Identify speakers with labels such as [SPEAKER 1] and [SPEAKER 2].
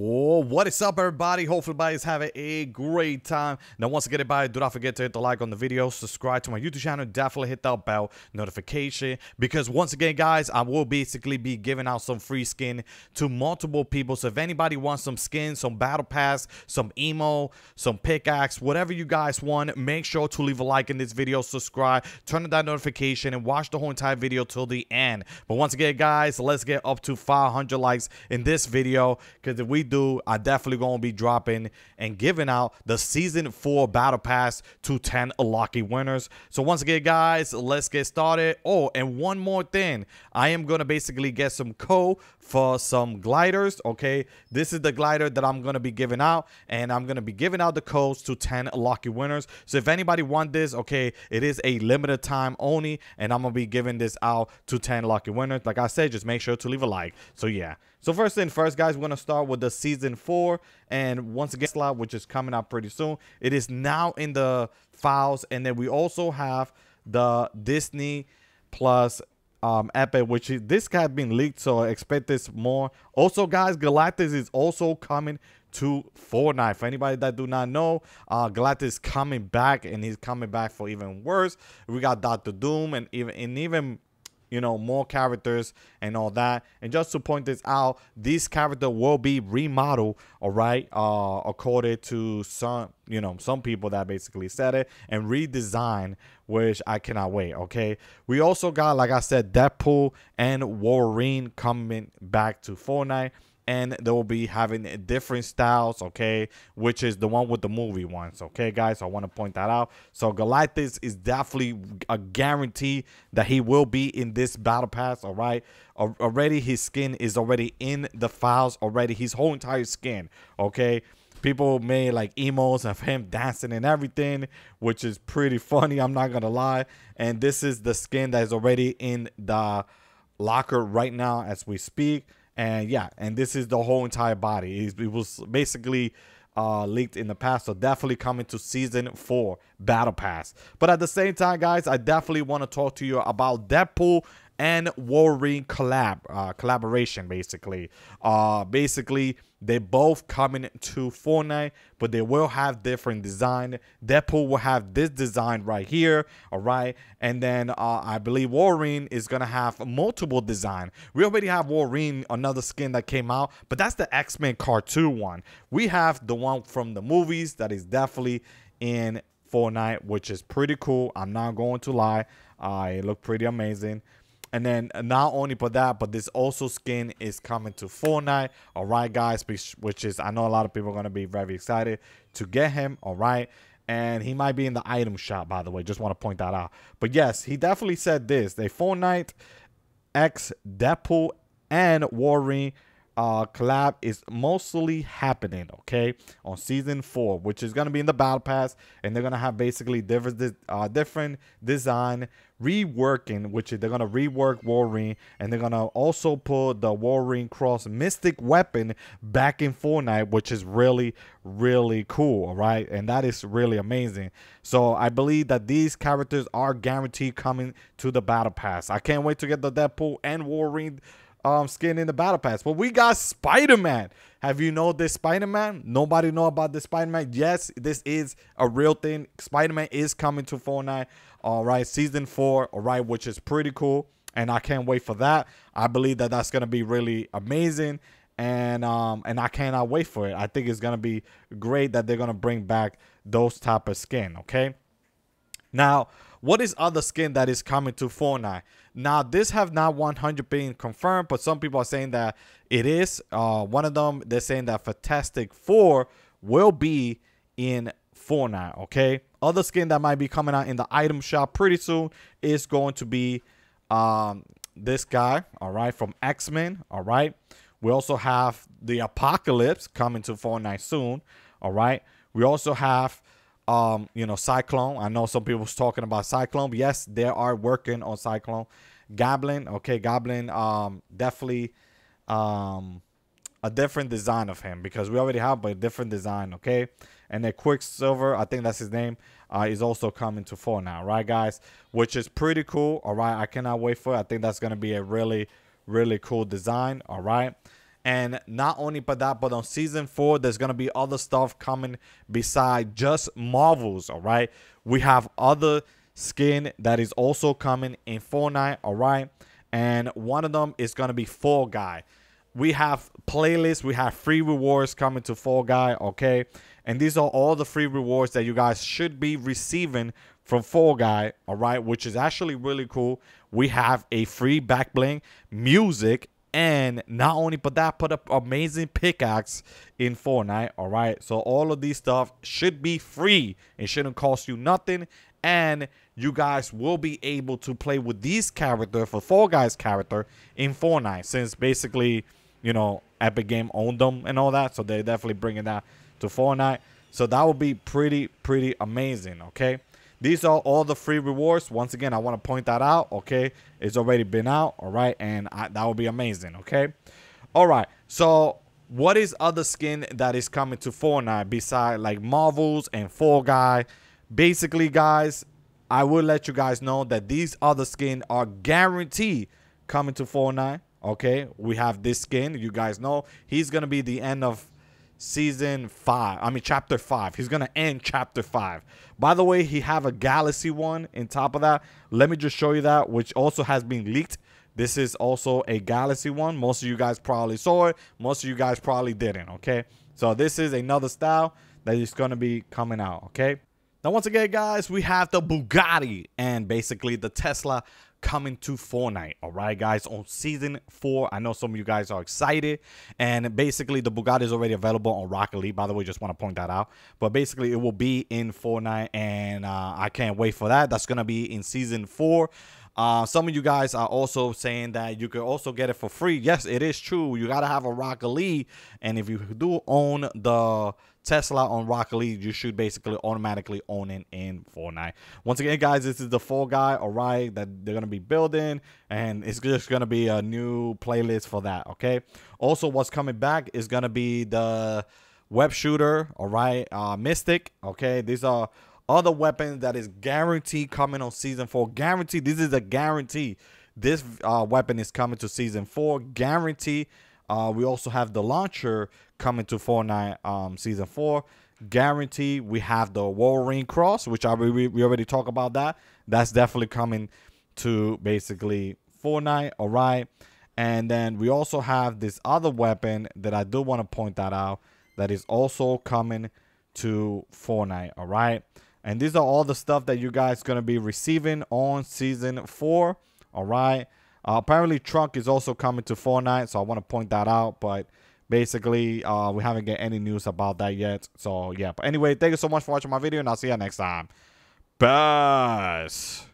[SPEAKER 1] Oh, what is up, everybody? Hopefully, everybody's having a great time. Now, once again, everybody, do not forget to hit the like on the video, subscribe to my YouTube channel, definitely hit that bell notification. Because once again, guys, I will basically be giving out some free skin to multiple people. So if anybody wants some skin, some battle pass, some emo, some pickaxe, whatever you guys want, make sure to leave a like in this video, subscribe, turn on that notification, and watch the whole entire video till the end. But once again, guys, let's get up to 500 likes in this video. Because if we do, I definitely gonna be dropping and giving out the season four battle pass to 10 lucky winners. So once again, guys, let's get started. Oh, and one more thing. I am gonna basically get some co for some gliders okay this is the glider that i'm gonna be giving out and i'm gonna be giving out the codes to 10 lucky winners so if anybody want this okay it is a limited time only and i'm gonna be giving this out to 10 lucky winners like i said just make sure to leave a like so yeah so first thing first guys we're gonna start with the season four and once again slot which is coming out pretty soon it is now in the files and then we also have the disney plus um, epic, which is, this has been leaked, so expect this more. Also, guys, Galactus is also coming to Fortnite. For anybody that do not know, uh, Galactus coming back, and he's coming back for even worse. We got Doctor Doom, and even and even you know, more characters and all that. And just to point this out, this character will be remodeled, all right, uh, according to some, you know, some people that basically said it and redesigned, which I cannot wait, okay? We also got, like I said, Deadpool and Wolverine coming back to Fortnite and they will be having different styles, okay? Which is the one with the movie ones, okay, guys? I want to point that out. So Galactus is definitely a guarantee that he will be in this battle pass, all right? Already his skin is already in the files already. His whole entire skin, okay? People made like emos of him dancing and everything, which is pretty funny. I'm not gonna lie. And this is the skin that is already in the locker right now as we speak and yeah, and this is the whole entire body. It, was basically uh, leaked in the past, so definitely coming to season four battle pass. But at the same time, guys, I definitely want to talk to you about Deadpool and Wolverine collab uh, collaboration basically. Uh, basically they both coming to Fortnite, but they will have different design. Deadpool will have this design right here, all right, and then uh, I believe Wolverine is gonna have multiple design. We already have Wolverine, another skin that came out, but that's the X Men cartoon one. We have the one from the movies that is definitely in Fortnite, which is pretty cool. I'm not going to lie, uh, it looked pretty amazing. And then not only for that, but this also skin is coming to Fortnite. All right, guys, which is I know a lot of people are gonna be very excited to get him. All right. And he might be in the item shop, by the way. Just want to point that out. But yes, he definitely said this. They Fortnite, X, Deadpool, and Wolverine uh, collab is mostly happening, okay, on season four, which is gonna be in the battle pass, and they're gonna have basically different, uh, different design reworking, which they're gonna rework Warring, and they're gonna also put the Warring Cross Mystic weapon back in Fortnite, which is really, really cool, right? And that is really amazing. So I believe that these characters are guaranteed coming to the battle pass. I can't wait to get the Deadpool and Warring um, skin in the battle pass. but we got Spider-Man. Have you know this Spider-Man? Nobody know about this Spider-Man. Yes, this is a real thing. Spider-Man is coming to Fortnite. All right, season four. All right, which is pretty cool, and I can't wait for that. I believe that that's gonna be really amazing, and um, and I cannot wait for it. I think it's gonna be great that they're gonna bring back those type of skin. Okay, now what is other skin that is coming to Fortnite? Now, this have not 100 been confirmed, but some people are saying that it is. Uh, one of them, they're saying that Fantastic Four will be in Fortnite, okay? Other skin that might be coming out in the item shop pretty soon is going to be um, this guy, all right, from X-Men, all right? We also have the Apocalypse coming to Fortnite soon, all right? We also have um, you know, Cyclone. I know some people was talking about Cyclone. yes, they are working on Cyclone. Goblin, okay, Goblin, um, definitely um a different design of him because we already have a different design, okay? And then Quicksilver, I think that's his name, uh, is also coming to four now, right, guys? Which is pretty cool, all right? I cannot wait for it. I think that's going to be a really, really cool design, all right? And not only for that, but on season four, there's gonna be other stuff coming beside just Marvels, all right? We have other skin that is also coming in Fortnite, all right? And one of them is gonna be Fall Guy. We have playlists, we have free rewards coming to Fall Guy, okay? And these are all the free rewards that you guys should be receiving from Fall Guy, all right, which is actually really cool. We have a free back bling, music, and not only but that put up amazing pickaxe in fortnite all right so all of these stuff should be free it shouldn't cost you nothing and you guys will be able to play with these character for four Guys character in Fortnite since basically, you know, Epic Game owned them and all that, so they're definitely bringing that to Fortnite. So that would be pretty pretty amazing, okay? These are all the free rewards. Once again, I want to point that out, okay? It's already been out, all right? And I, that would be amazing, okay? All right, so what is other skin that is coming to Fortnite beside like Marvels and Fall Guy? Basically, guys, I will let you guys know that these other skin are guaranteed coming to Fortnite, okay? We have this skin, you guys know. He's going to be the end of season five. I mean, chapter five. He's gonna end chapter five. By the way, he have a galaxy one in top of that. Let me just show you that, which also has been leaked. This is also a galaxy one. Most of you guys probably saw it. Most of you guys probably didn't. Okay, so this is another style that is gonna be coming out. Okay, now, once again, guys, we have the Bugatti and basically the Tesla coming to Fortnite. All right, guys, on season four. I know some of you guys are excited. And basically, the Bugatti is already available on Rocket League. By the way, just want to point that out. But basically, it will be in Fortnite. And uh, I can't wait for that. That's going to be in season four. Uh, some of you guys are also saying that you could also get it for free. Yes, it is true. You got to have a Rocket League. And if you do own the Tesla on Rocket League, you should basically automatically own it in Fortnite. Once again, guys, this is the full guy, all right, that they're going to be building, and it's just going to be a new playlist for that, okay? Also, what's coming back is going to be the web shooter, all right, uh, Mystic, okay? These are other weapons that is guaranteed coming on Season 4. Guaranteed, this is a guarantee. This uh, weapon is coming to Season 4, guarantee uh, we also have the launcher coming to Fortnite um, Season 4. Guarantee we have the Wolverine Cross, which I we, we already talked about that. That's definitely coming to basically Fortnite. All right. And then we also have this other weapon that I do want to point that out that is also coming to Fortnite. All right. And these are all the stuff that you guys going to be receiving on season four. All right. Uh, apparently, Trunk is also coming to Fortnite, so I want to point that out. But basically, uh, we haven't get any news about that yet. So, yeah. But anyway, thank you so much for watching my video, and I'll see you next time. Peace.